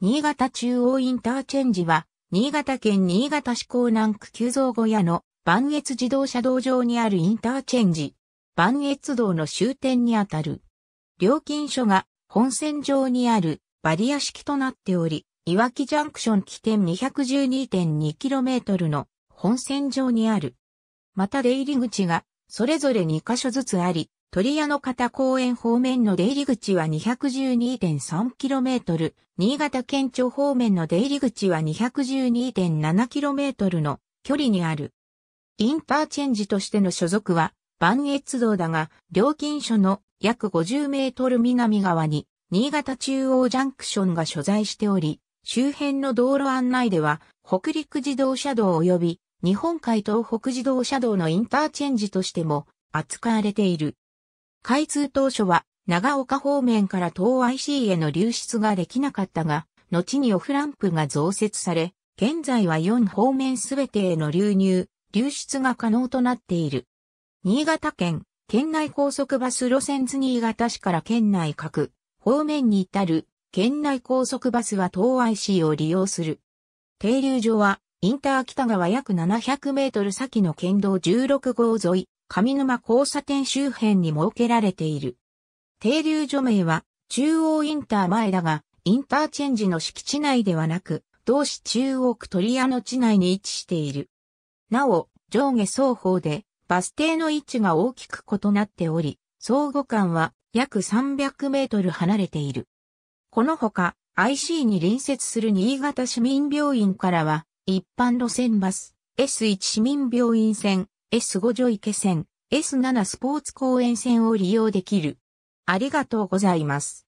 新潟中央インターチェンジは、新潟県新潟市港南区急増小屋の万越自動車道上にあるインターチェンジ。万越道の終点にあたる。料金所が本線上にあるバリア式となっており、いわきジャンクション起点 212.2km の本線上にある。また出入り口がそれぞれ2カ所ずつあり、鳥屋の方公園方面の出入り口は 212.3km、新潟県庁方面の出入り口は 212.7km の距離にある。インターチェンジとしての所属は、万越道だが、料金所の約50メートル南側に、新潟中央ジャンクションが所在しており、周辺の道路案内では、北陸自動車道及び、日本海東北自動車道のインターチェンジとしても扱われている。開通当初は長岡方面から東 IC への流出ができなかったが、後にオフランプが増設され、現在は4方面すべてへの流入、流出が可能となっている。新潟県、県内高速バス路線図新潟市から県内各方面に至る県内高速バスは東 IC を利用する。停留所はインター北側約700メートル先の県道16号沿い、上沼交差点周辺に設けられている。停留所名は、中央インター前だが、インターチェンジの敷地内ではなく、同市中央区鳥屋の地内に位置している。なお、上下双方で、バス停の位置が大きく異なっており、相互間は約300メートル離れている。このほか、IC に隣接する新潟市民病院からは、一般路線バス、S1 市民病院線、S5 上池線、S7 スポーツ公園線を利用できる。ありがとうございます。